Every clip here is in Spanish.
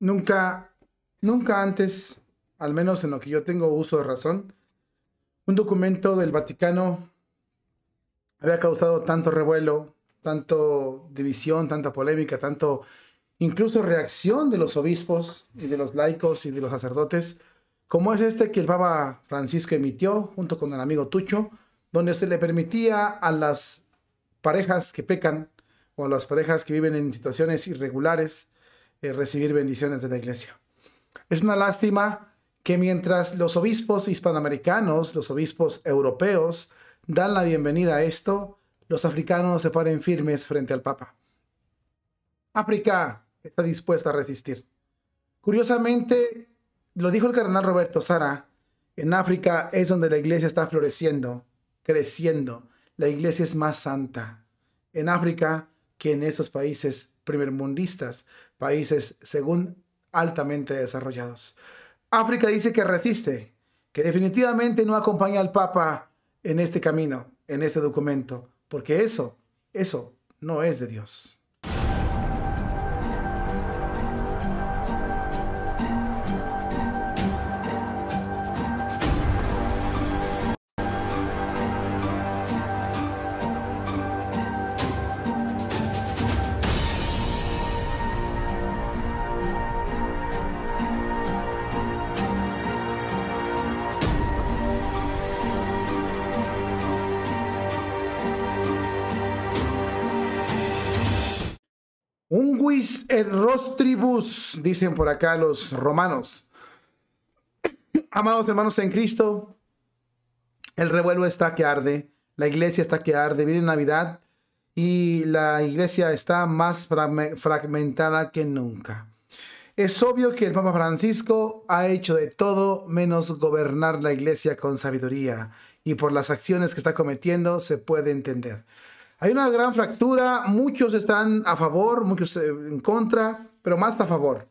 nunca, nunca antes, al menos en lo que yo tengo uso de razón, un documento del Vaticano había causado tanto revuelo, tanto división, tanta polémica, tanto incluso reacción de los obispos y de los laicos y de los sacerdotes, como es este que el Papa Francisco emitió junto con el amigo Tucho, donde se le permitía a las parejas que pecan o a las parejas que viven en situaciones irregulares eh, recibir bendiciones de la iglesia. Es una lástima que mientras los obispos hispanoamericanos, los obispos europeos, dan la bienvenida a esto, los africanos se paren firmes frente al Papa. África está dispuesta a resistir. Curiosamente, lo dijo el cardenal Roberto Sara, en África es donde la iglesia está floreciendo, creciendo. La iglesia es más santa en África que en esos países primermundistas, países según altamente desarrollados. África dice que resiste, que definitivamente no acompaña al Papa en este camino, en este documento, porque eso, eso no es de Dios. Equis et rostribus, dicen por acá los romanos. Amados hermanos en Cristo, el revuelo está que arde, la iglesia está que arde, viene Navidad y la iglesia está más fragmentada que nunca. Es obvio que el Papa Francisco ha hecho de todo menos gobernar la iglesia con sabiduría y por las acciones que está cometiendo se puede entender. Hay una gran fractura, muchos están a favor, muchos eh, en contra, pero más está a favor.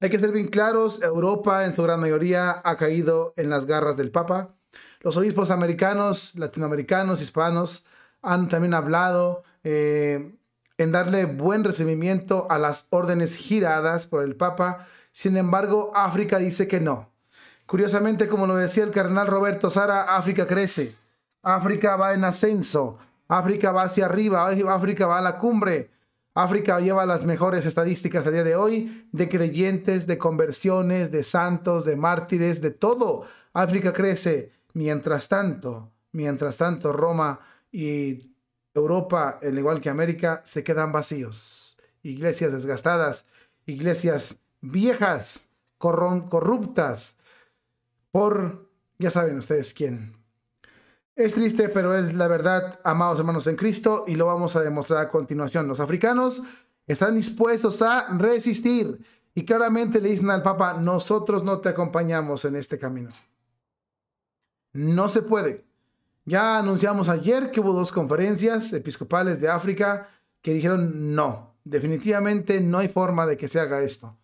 Hay que ser bien claros, Europa en su gran mayoría ha caído en las garras del Papa. Los obispos americanos, latinoamericanos, hispanos han también hablado eh, en darle buen recibimiento a las órdenes giradas por el Papa. Sin embargo, África dice que no. Curiosamente, como lo decía el cardenal Roberto Sara, África crece. África va en ascenso. África va hacia arriba, África va a la cumbre. África lleva las mejores estadísticas a día de hoy de creyentes, de conversiones, de santos, de mártires, de todo. África crece. Mientras tanto, mientras tanto, Roma y Europa, al igual que América, se quedan vacíos. Iglesias desgastadas, iglesias viejas, corruptas, por, ya saben ustedes quién, es triste, pero es la verdad, amados hermanos en Cristo, y lo vamos a demostrar a continuación. Los africanos están dispuestos a resistir y claramente le dicen al Papa, nosotros no te acompañamos en este camino. No se puede. Ya anunciamos ayer que hubo dos conferencias episcopales de África que dijeron no, definitivamente no hay forma de que se haga esto.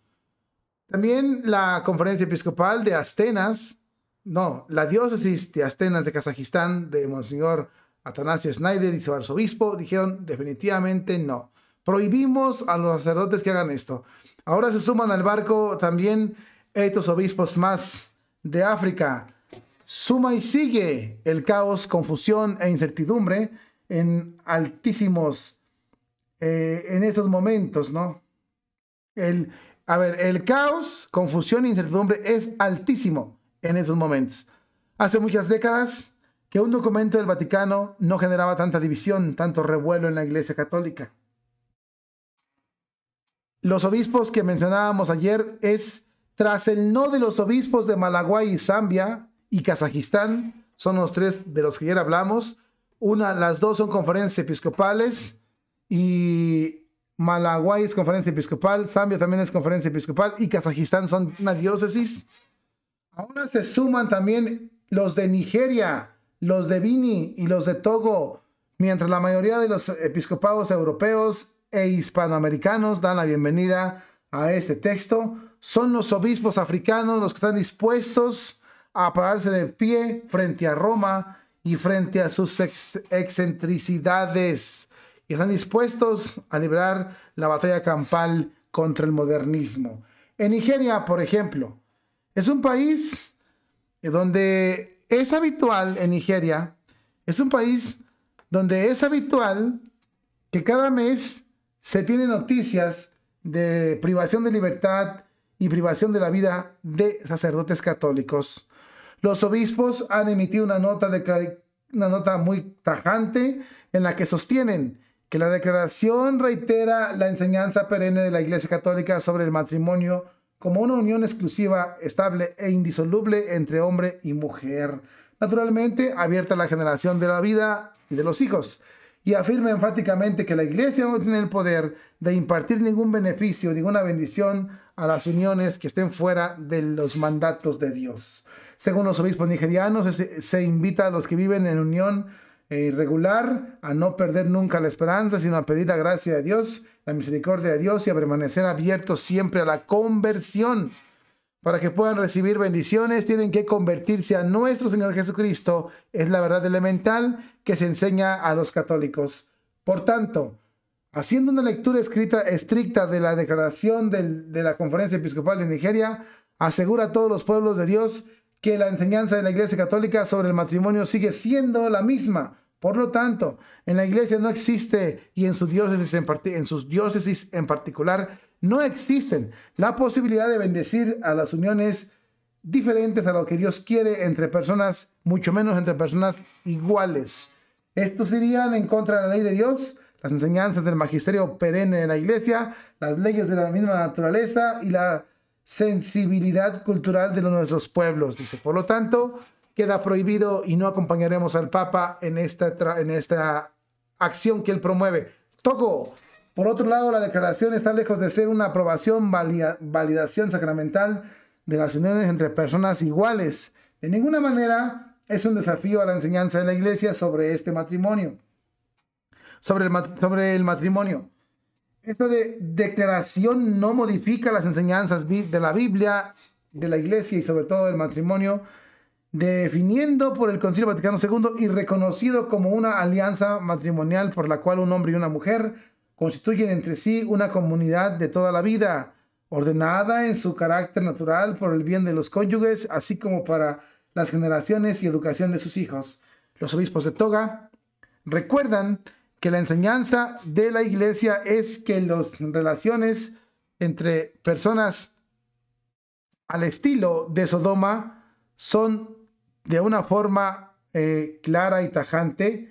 También la conferencia episcopal de Astenas no, la diócesis de Astenas de Kazajistán de Monseñor Atanasio Snyder y su arzobispo dijeron definitivamente no. Prohibimos a los sacerdotes que hagan esto. Ahora se suman al barco también estos obispos más de África. Suma y sigue el caos, confusión e incertidumbre en altísimos, eh, en esos momentos, ¿no? El, a ver, el caos, confusión e incertidumbre es altísimo en esos momentos. Hace muchas décadas que un documento del Vaticano no generaba tanta división, tanto revuelo en la Iglesia Católica. Los obispos que mencionábamos ayer es, tras el no de los obispos de Malaguay y Zambia y Kazajistán, son los tres de los que ayer hablamos, una, las dos son conferencias episcopales y Malaguay es conferencia episcopal, Zambia también es conferencia episcopal y Kazajistán son una diócesis. Ahora se suman también los de Nigeria, los de Bini y los de Togo, mientras la mayoría de los episcopados europeos e hispanoamericanos dan la bienvenida a este texto. Son los obispos africanos los que están dispuestos a pararse de pie frente a Roma y frente a sus excentricidades y están dispuestos a librar la batalla campal contra el modernismo. En Nigeria, por ejemplo, es un país eh, donde es habitual en Nigeria, es un país donde es habitual que cada mes se tiene noticias de privación de libertad y privación de la vida de sacerdotes católicos. Los obispos han emitido una nota, de, una nota muy tajante en la que sostienen que la declaración reitera la enseñanza perenne de la Iglesia Católica sobre el matrimonio como una unión exclusiva, estable e indisoluble entre hombre y mujer. Naturalmente, abierta a la generación de la vida y de los hijos. Y afirma enfáticamente que la Iglesia no tiene el poder de impartir ningún beneficio, ninguna bendición a las uniones que estén fuera de los mandatos de Dios. Según los obispos nigerianos, se, se invita a los que viven en unión eh, irregular a no perder nunca la esperanza, sino a pedir la gracia de Dios la misericordia de Dios y a permanecer abiertos siempre a la conversión. Para que puedan recibir bendiciones, tienen que convertirse a nuestro Señor Jesucristo. Es la verdad elemental que se enseña a los católicos. Por tanto, haciendo una lectura escrita estricta de la declaración de la Conferencia Episcopal de Nigeria, asegura a todos los pueblos de Dios que la enseñanza de la Iglesia Católica sobre el matrimonio sigue siendo la misma por lo tanto, en la iglesia no existe y en sus diócesis en, particular no existen la posibilidad de bendecir a las uniones diferentes a lo que Dios quiere entre personas, mucho menos entre personas iguales. Esto irían en contra de la ley de Dios, las enseñanzas del magisterio perenne de la iglesia, las leyes de la misma naturaleza y la sensibilidad cultural de nuestros pueblos. Dice, por lo tanto, queda prohibido y no acompañaremos al Papa en esta, en esta acción que él promueve. ¡Toco! por otro lado, la declaración está lejos de ser una aprobación, validación sacramental de las uniones entre personas iguales. De ninguna manera es un desafío a la enseñanza de la Iglesia sobre este matrimonio. Sobre el, sobre el matrimonio. Esta declaración no modifica las enseñanzas de la Biblia, de la Iglesia y sobre todo del matrimonio definiendo por el Concilio Vaticano II y reconocido como una alianza matrimonial por la cual un hombre y una mujer constituyen entre sí una comunidad de toda la vida, ordenada en su carácter natural por el bien de los cónyuges, así como para las generaciones y educación de sus hijos. Los obispos de Toga recuerdan que la enseñanza de la Iglesia es que las relaciones entre personas al estilo de Sodoma son de una forma eh, clara y tajante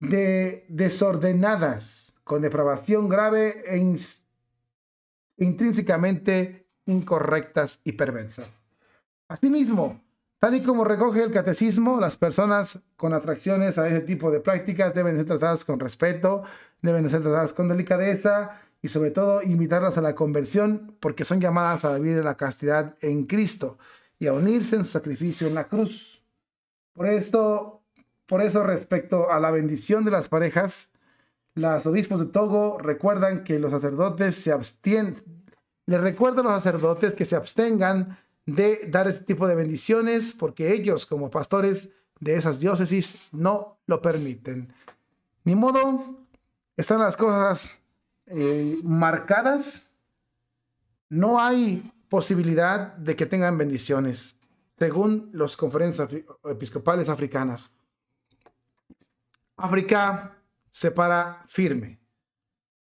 de desordenadas, con depravación grave e intrínsecamente incorrectas y perversas. Asimismo, tal y como recoge el catecismo, las personas con atracciones a ese tipo de prácticas deben ser tratadas con respeto, deben ser tratadas con delicadeza y sobre todo invitarlas a la conversión porque son llamadas a vivir la castidad en Cristo y a unirse en su sacrificio en la cruz. Por esto, por eso respecto a la bendición de las parejas, los obispos de Togo recuerdan que los sacerdotes se abstienen, les recuerdan a los sacerdotes que se abstengan de dar este tipo de bendiciones porque ellos como pastores de esas diócesis no lo permiten. Ni modo, están las cosas eh, marcadas. No hay posibilidad de que tengan bendiciones, según las conferencias episcopales africanas. África se para firme.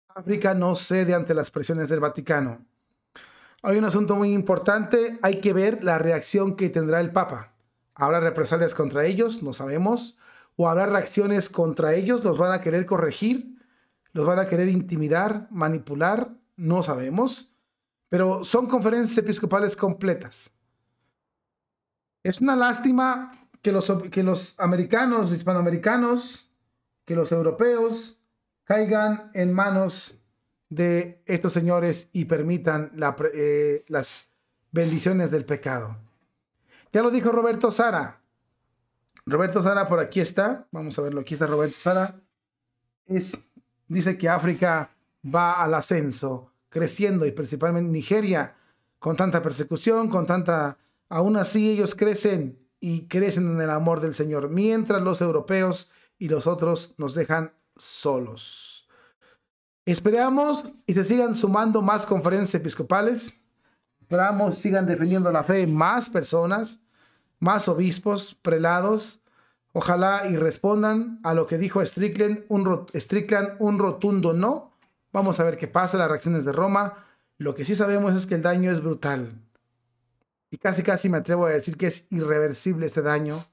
África no cede ante las presiones del Vaticano. Hay un asunto muy importante, hay que ver la reacción que tendrá el Papa. ¿Habrá represalias contra ellos? No sabemos. ¿O habrá reacciones contra ellos? ¿Los van a querer corregir? ¿Los van a querer intimidar, manipular? No sabemos. Pero son conferencias episcopales completas. Es una lástima que los, que los americanos, hispanoamericanos, que los europeos caigan en manos de estos señores y permitan eh, las bendiciones del pecado. Ya lo dijo Roberto Sara. Roberto Sara por aquí está. Vamos a verlo. Aquí está Roberto Sara. Es, dice que África va al ascenso creciendo y principalmente Nigeria, con tanta persecución, con tanta... Aún así ellos crecen y crecen en el amor del Señor, mientras los europeos y los otros nos dejan solos. Esperamos y se sigan sumando más conferencias episcopales. Esperamos sigan defendiendo la fe más personas, más obispos, prelados. Ojalá y respondan a lo que dijo Strickland, un, Strickland, un rotundo no Vamos a ver qué pasa, las reacciones de Roma. Lo que sí sabemos es que el daño es brutal. Y casi casi me atrevo a decir que es irreversible este daño.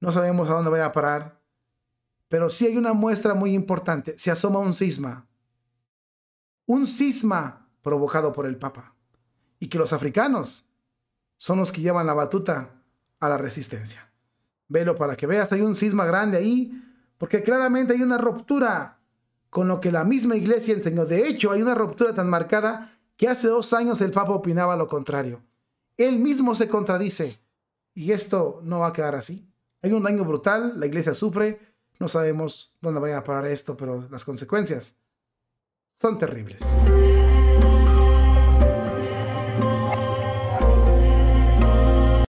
No sabemos a dónde vaya a parar. Pero sí hay una muestra muy importante. Se asoma un cisma. Un cisma provocado por el Papa. Y que los africanos son los que llevan la batuta a la resistencia. Velo para que veas, hay un cisma grande ahí, porque claramente hay una ruptura con lo que la misma iglesia enseñó. De hecho, hay una ruptura tan marcada que hace dos años el Papa opinaba lo contrario. Él mismo se contradice. Y esto no va a quedar así. Hay un daño brutal, la iglesia sufre, no sabemos dónde vaya a parar esto, pero las consecuencias son terribles.